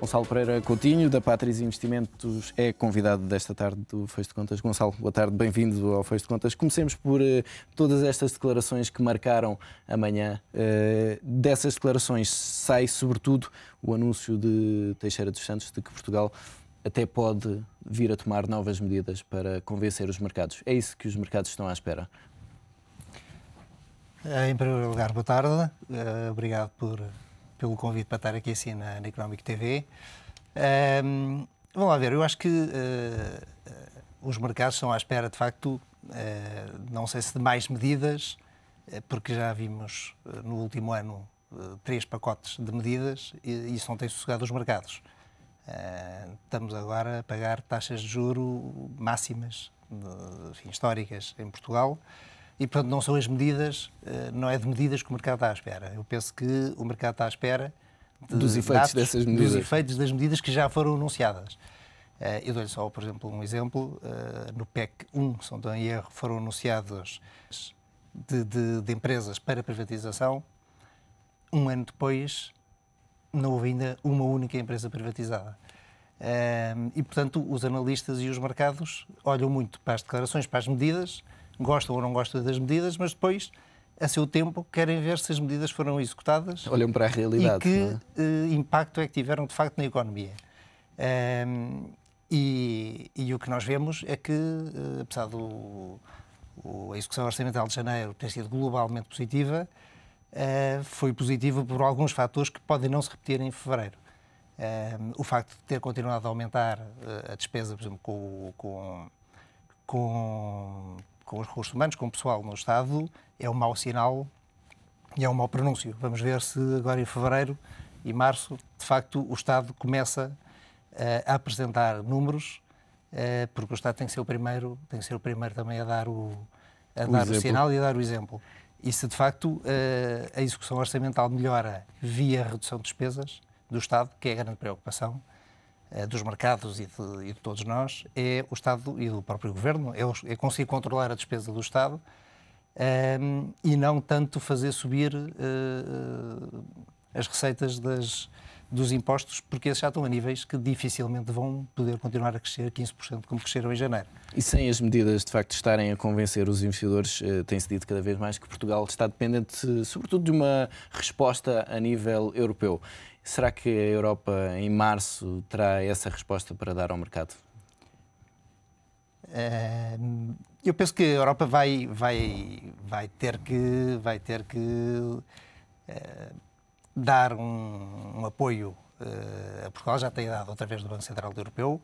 Gonçalo Pereira Coutinho, da Patris Investimentos, é convidado desta tarde do Fez de Contas. Gonçalo, boa tarde, bem-vindo ao Fez de Contas. Comecemos por eh, todas estas declarações que marcaram amanhã. Eh, dessas declarações sai, sobretudo, o anúncio de Teixeira dos Santos de que Portugal até pode vir a tomar novas medidas para convencer os mercados. É isso que os mercados estão à espera. Eh, em primeiro lugar, boa tarde. Uh, obrigado por pelo convite para estar aqui assim na, na Economic TV. Um, vamos lá ver, eu acho que uh, os mercados estão à espera, de facto, uh, não sei se de mais medidas, eh, porque já vimos no último ano três pacotes de medidas e isso não tem sossegado os mercados. Estamos agora a pagar taxas de juro máximas enfim, históricas em Portugal. E, portanto, não são as medidas, eh, não é de medidas que o mercado está à espera. Eu penso que o mercado está à espera de dos efeitos dados, dessas medidas. Dos efeitos das medidas que já foram anunciadas. Eh, eu dou-lhe só, por exemplo, um exemplo. Eh, no PEC 1, se não estou em erro, foram anunciadas de, de, de, empresas para privatização. Um ano depois, não houve ainda uma única empresa privatizada. E, portanto, os analistas e os mercados olham muito para as declarações, para as medidas, gostam ou não gostam das medidas, mas depois, a seu tempo, querem ver se as medidas foram executadas. Olham para a realidade. E que é? Eh, impacto é que tiveram, de facto, na economia. Um, e, e, o que nós vemos é que, eh, apesar do o, a execução orçamental de janeiro ter sido globalmente positiva, uh, foi positiva por alguns fatores que podem não se repetir em fevereiro. o facto de ter continuado a aumentar uh, a despesa, por exemplo, com, com, com, com os recursos humanos, com o pessoal no Estado, é um mau sinal e é um mau pronúncio. Vamos ver se agora em fevereiro e março, de facto, o Estado começa uh, a apresentar números, uh, porque o Estado tem que ser o primeiro, tem que ser o primeiro também a dar o, a o dar o sinal e a dar o exemplo. E se de facto uh, a execução orçamental melhora via redução de despesas do Estado, que é a grande preocupação, eh, dos mercados e de, e de, todos nós é o Estado e do próprio Governo. Eu, eu consigo controlar a despesa do Estado um, ehm, e não tanto fazer subir uh, as receitas das, dos impostos, porque esses já estão a níveis que dificilmente vão poder continuar a crescer 15% como cresceram em janeiro. E sem as medidas de facto estarem a convencer os investidores, eh, tem-se dito cada vez mais que Portugal está dependente, sobretudo, de uma resposta a nível europeu. Será que a Europa, em março, terá essa resposta para dar ao mercado? Eh, eu penso que a Europa vai, vai, vai ter que, vai ter que eh, dar um, um apoio. Eh, a Portugal já tem dado, através do Banco Central Europeu,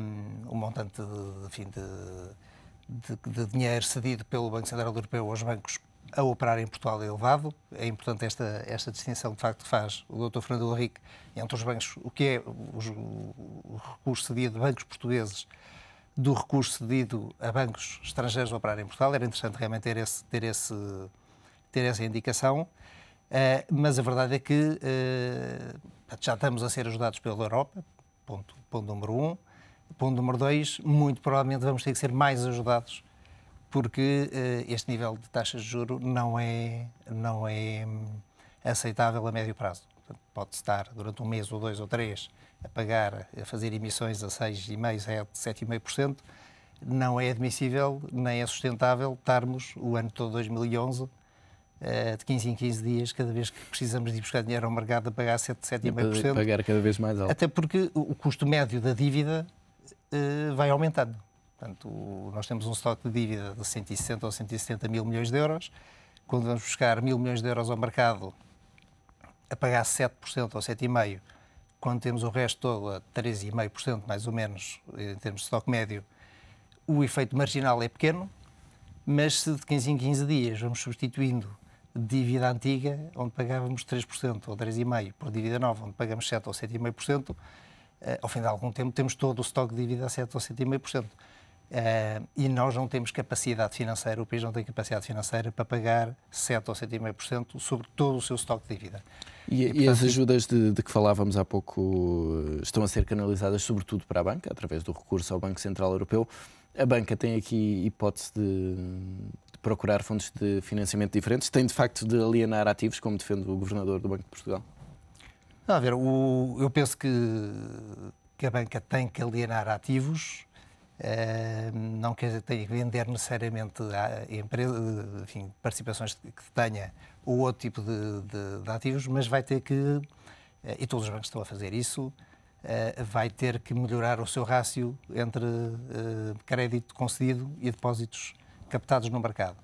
um, um montante de, de, de, de, dinheiro cedido pelo Banco Central Europeu aos bancos a operar em Portugal é elevado. É importante esta, esta distinção de facto faz o Dr. Fernando Henrique entre os bancos, o que é o recurso cedido de bancos portugueses do recurso cedido a bancos estrangeiros a operar em Portugal. Era interessante realmente ter, esse, ter, esse, ter essa indicação. Uh, mas a verdade é que uh, já estamos a ser ajudados pela Europa, ponto, ponto número um. Ponto número dois, muito provavelmente vamos ter que ser mais ajudados porque eh, este nível de taxas de juro não é, não é hum, aceitável a médio prazo. Pode estar durante um mês ou dois ou três a pagar, a fazer emissões a 6,5%, 7,5%. Não é admissível nem é sustentável estarmos o ano todo 2011 eh, de 15 em 15 dias, cada vez que precisamos de ir buscar dinheiro ao mercado, a pagar 7,5%. Pagar cada vez mais alto. Até porque o custo médio da dívida eh, vai aumentando. Portanto, nós temos um estoque de dívida de 160 ou 170 mil milhões de euros. Quando vamos buscar mil milhões de euros ao mercado a pagar 7% ou 7,5%, quando temos o resto todo a 3,5% mais ou menos, em termos de estoque médio, o efeito marginal é pequeno, mas se de 15 em 15 dias vamos substituindo dívida antiga, onde pagávamos 3% ou 3,5%, por dívida nova, onde pagamos 7% ou 7,5%, eh, ao fim de algum tempo temos todo o estoque de dívida a 7% ou 7,5%. Uh, e nós não temos capacidade financeira, o país não tem capacidade financeira para pagar 7 ou 7,5% sobre todo o seu estoque de dívida. E, e, portanto, e as ajudas de, de, que falávamos há pouco eh, estão a ser canalizadas sobretudo para a banca, através do recurso ao Banco Central Europeu. A banca tem aqui hipótese de, de procurar fontes de financiamento diferentes? Tem de facto de alienar ativos, como defende o governador do Banco de Portugal? Não, a ver, o, eu penso que, que a banca tem que alienar ativos eh, não quer dizer que tenha que vender necessariamente a empresa, enfim, participações que tenha ou outro tipo de, de, de ativos, mas vai ter que, eh, e todos os bancos estão a fazer isso, eh, vai ter que melhorar o seu rácio entre crédito concedido e depósitos captados no mercado,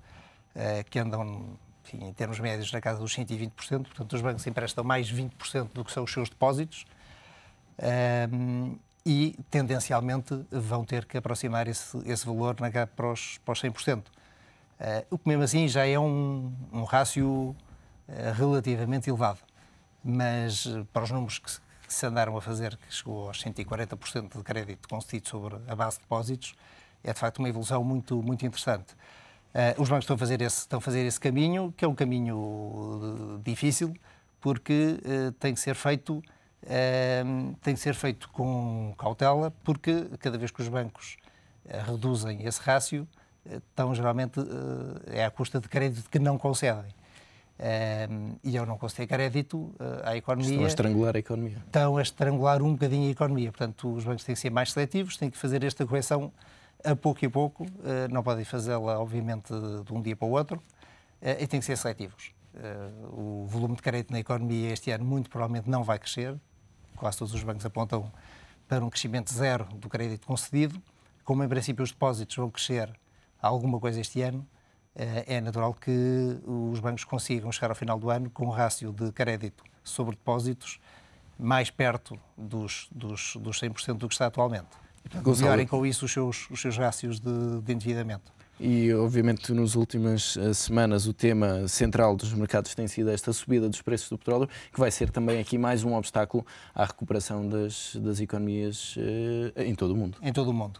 que andam enfim, em termos médios na casa dos 120%, portanto os bancos emprestam mais 20% do que são os seus depósitos. Ehm, e tendencialmente vão ter que aproximar esse, esse valor na GAP para os, para os 100%. Uh, eh, o que mesmo assim já é um, um rácio uh, relativamente elevado, mas eh, para os números que, que, se andaram a fazer, que chegou aos 140% de crédito concedido sobre a base de depósitos, é de facto uma evolução muito, muito interessante. os bancos estão a, fazer esse, estão a fazer esse caminho, que é um caminho difícil, porque tem que ser feito tem que ser feito com cautela, porque cada vez que os bancos eh, reduzem esse rácio, estão eh, geralmente eh, é à custa de crédito que não concedem. e eu não conceder crédito à economia. Estão a estrangular a economia. Estão a estrangular um bocadinho a economia. Portanto, os bancos têm que ser mais seletivos, têm que fazer esta correção a pouco e pouco. não podem fazê-la, obviamente, de um dia para o outro. e têm que ser seletivos. o volume de crédito na economia este ano, muito provavelmente, não vai crescer quase todos os bancos apontam para um crescimento zero do crédito concedido. Como, em princípio, os depósitos vão crescer alguma coisa este ano, eh, é natural que os bancos consigam chegar ao final do ano com um rácio de crédito sobre depósitos mais perto dos, dos, dos 100% do que está atualmente. E, portanto, melhorem com isso os seus, os seus rácios de, de endividamento. E, obviamente, nas últimas eh, semanas, o tema central dos mercados tem sido esta subida dos preços do petróleo, que vai ser também aqui mais um obstáculo à recuperação das, das economias eh, em todo o mundo. Em todo o mundo.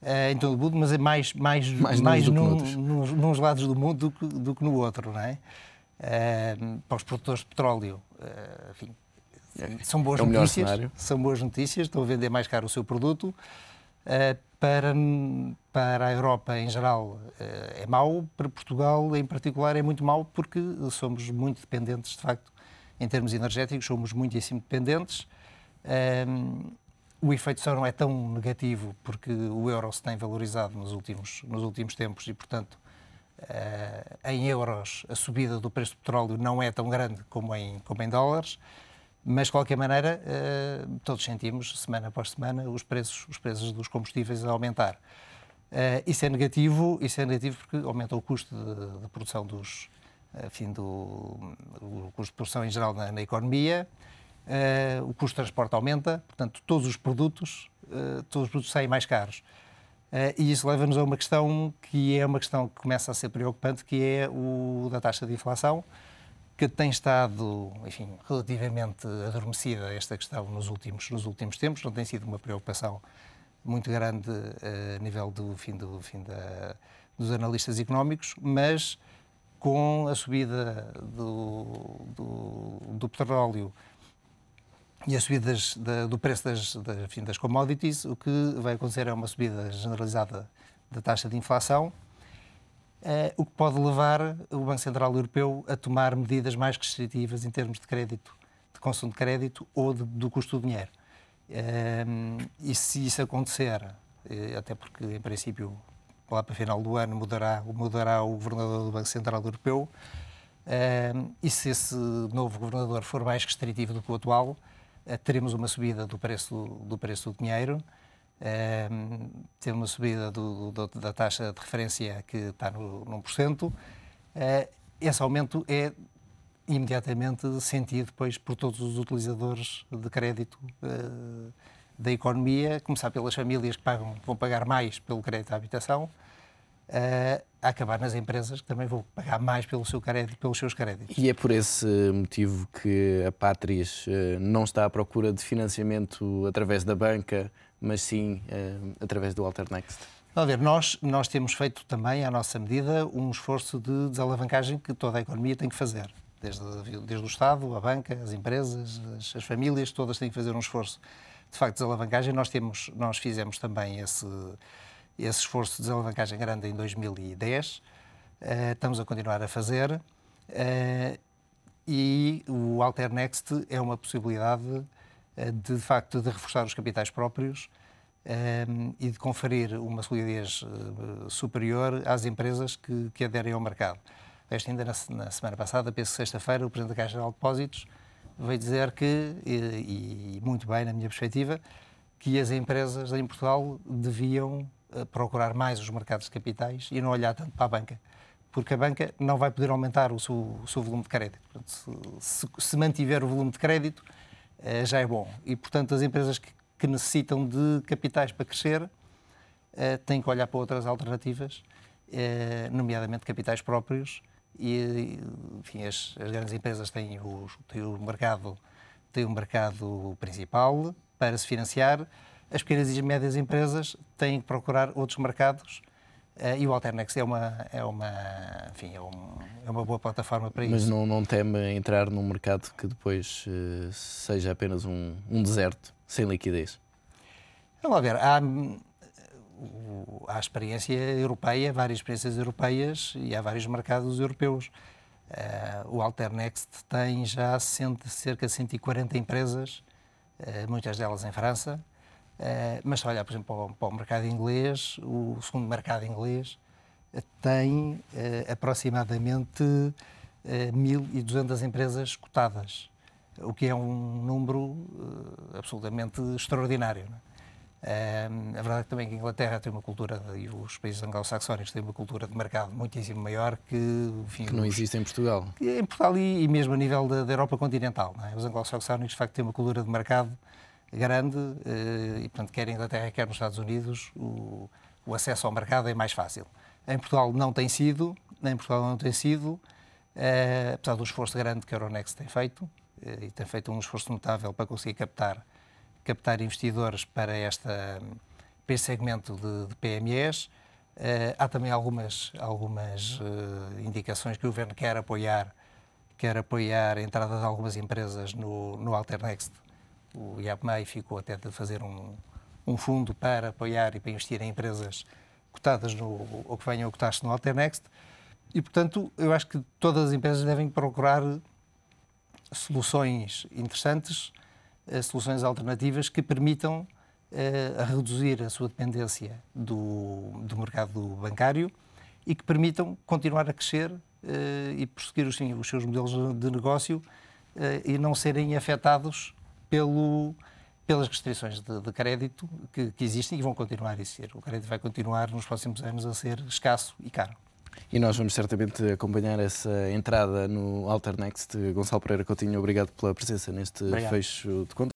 É, em todo o mundo, mas é mais, mais, mais, mais num, num, nos lados do mundo do que, do que no outro, não é? Para os produtores de petróleo, enfim, é. são boas é notícias. São boas notícias, estão a vender mais caro o seu produto. Uh, para, para a Europa em geral eh, é mau, para Portugal em particular é muito mau, porque somos muito dependentes, de facto, em termos energéticos, somos muitíssimo dependentes. Um, o efeito só não é tão negativo, porque o euro se tem valorizado nos últimos, nos últimos tempos e, portanto, uh, em euros a subida do preço do petróleo não é tão grande como em, como em dólares. Mas, de qualquer maneira, eh, todos sentimos, semana após semana, os preços, os preços dos combustíveis a aumentar. Eh, isso é negativo, isso é negativo porque aumenta o custo de, de produção dos, enfim, do, o custo de produção em geral na, na economia, eh, o custo de transporte aumenta, portanto, todos os produtos, todos os produtos saem mais caros. e isso leva-nos a uma questão que é uma questão que começa a ser preocupante, que é o da taxa de inflação, que tem estado, enfim, relativamente adormecida esta questão nos últimos, nos últimos tempos, não tem sido uma preocupação muito grande eh, a nível do fim, do, fim da, dos analistas económicos, mas com a subida do, do, do petróleo e a subida da, do preço das, das, enfim, das commodities, o que vai acontecer é uma subida generalizada da taxa de inflação, Uh, o que pode levar o Banco Central Europeu a tomar medidas mais restritivas em termos de crédito, de consumo de crédito ou de, do custo do dinheiro. Uh, e se isso acontecer, uh, até porque, em princípio, lá para o final do ano mudará, mudará o governador do Banco Central Europeu, e se esse novo governador for mais restritivo do que o atual, teremos uma subida do preço do, preço do dinheiro Uh, teve uma subida do, do, da taxa de referência que está no, num por cento. Uh, esse aumento é imediatamente sentido depois por todos os utilizadores de crédito uh, da economia, começar pelas famílias que pagam, vão pagar mais pelo crédito à habitação, eh, a acabar nas empresas que também vão pagar mais pelo seu crédito, pelos seus créditos. E é por esse motivo que a Pátrias não está à procura de financiamento através da banca mas sim eh, através do Alternext. A ver, nós, nós temos feito também, à nossa medida, um esforço de desalavancagem que toda a economia tem que fazer. Desde, desde o Estado, a banca, as empresas, as, as famílias, todas têm que fazer um esforço. De facto, desalavancagem, nós, temos, nós fizemos também esse, esse esforço de desalavancagem grande em 2010. Uh, eh, estamos a continuar a fazer. Uh, e o Alternext é uma possibilidade eh, de, de facto, de reforçar os capitais próprios um, ehm, e de conferir uma solidez uh, superior às empresas que, que aderem ao mercado. Esta ainda na, na semana passada, penso sexta-feira, o Presidente da Caixa de Depósitos veio dizer que, e, e, muito bem na minha perspectiva, que as empresas em Portugal deviam uh, procurar mais os mercados de capitais e não olhar tanto para a banca, porque a banca não vai poder aumentar o seu, o seu volume de crédito. Portanto, se, se mantiver o volume de crédito, eh, já é bom. E, portanto, as empresas que, que necessitam de capitais para crescer eh, têm que olhar para outras alternativas, eh, nomeadamente capitais próprios. E, enfim, as, as grandes empresas têm, o têm, o mercado, têm o mercado principal para se financiar. As pequenas e médias empresas têm que procurar outros mercados eh, e o Alternex é uma, é uma, enfim, é, um, é uma boa plataforma para Mas isso. Mas não, não teme entrar num mercado que depois uh, seja apenas um, um deserto, sem liquidez? Vamos ver, há, hum, há experiência europeia, várias experiências europeias e há vários mercados europeus. Uh, o Alternext tem já cento, cerca de 140 empresas, uh, muitas delas em França, Uh, mas se olhar, por exemplo, para o, para o, mercado inglês, o segundo mercado inglês eh, tem uh, aproximadamente uh, 1.200 empresas cotadas, o que é um número absolutamente extraordinário. É? a verdade é que também que a Inglaterra tem uma cultura, e os países anglo-saxónicos têm uma cultura de mercado muitíssimo maior que... Enfim, que não os, existe em Portugal. É em Portugal e, e mesmo a nível da, da Europa continental. É? Os anglo-saxónicos, de facto, têm uma cultura de mercado grande eh, e, portanto, quer em Inglaterra, quer nos Estados Unidos, o, o acesso ao mercado é mais fácil. Em Portugal não tem sido, em Portugal não tem sido, eh, apesar do esforço grande que a Euronext tem feito, eh, e tem feito um esforço notável para conseguir captar, captar investidores para, esta, para este segmento de, de PMEs. há também algumas, algumas indicações que o Governo quer apoiar, quer apoiar a entrada de algumas empresas no, no Alternext o IAPMAI ficou até de fazer um, um fundo para apoiar e para investir em empresas cotadas no, ou que venham a cotar-se no Alternext. E, portanto, eu acho que todas as empresas devem procurar soluções interessantes, eh, soluções alternativas que permitam uh, reduzir a sua dependência do, do mercado bancário e que permitam continuar a crescer uh, e prosseguir os, assim, os, seus modelos de negócio uh, e não serem afetados pelo, pelas restrições de, de crédito que, que, existem e vão continuar a existir. O crédito vai continuar nos próximos anos a ser escasso e caro. E nós vamos certamente acompanhar essa entrada no Alternext. Gonçalo Pereira Coutinho, obrigado pela presença neste obrigado. fecho de conta.